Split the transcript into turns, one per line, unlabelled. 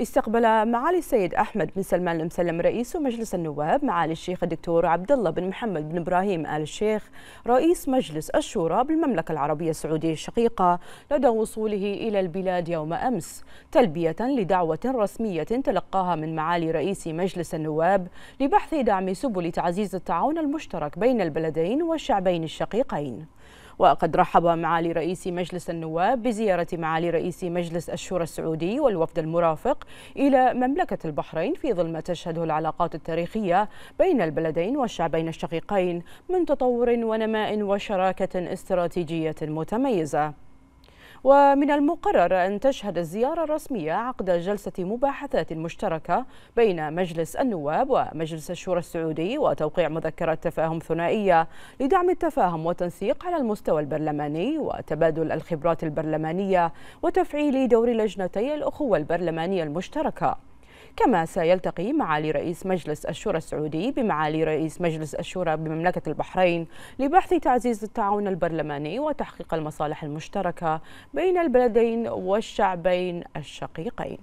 استقبل معالي السيد أحمد بن سلمان المسلم رئيس مجلس النواب معالي الشيخ الدكتور عبد الله بن محمد بن إبراهيم آل الشيخ رئيس مجلس الشورى بالمملكة العربية السعودية الشقيقة لدى وصوله إلى البلاد يوم أمس تلبية لدعوة رسمية تلقاها من معالي رئيس مجلس النواب لبحث دعم سبل تعزيز التعاون المشترك بين البلدين والشعبين الشقيقين وقد رحب معالي رئيس مجلس النواب بزيارة معالي رئيس مجلس الشورى السعودي والوفد المرافق إلى مملكة البحرين في ظل ما تشهده العلاقات التاريخية بين البلدين والشعبين الشقيقين من تطور ونماء وشراكة استراتيجية متميزة ومن المقرر أن تشهد الزيارة الرسمية عقد جلسة مباحثات مشتركة بين مجلس النواب ومجلس الشورى السعودي وتوقيع مذكرة تفاهم ثنائية لدعم التفاهم والتنسيق على المستوى البرلماني وتبادل الخبرات البرلمانية وتفعيل دور لجنتي الأخوة البرلمانية المشتركة كما سيلتقي معالي رئيس مجلس الشورى السعودي بمعالي رئيس مجلس الشورى بمملكة البحرين لبحث تعزيز التعاون البرلماني وتحقيق المصالح المشتركة بين البلدين والشعبين الشقيقين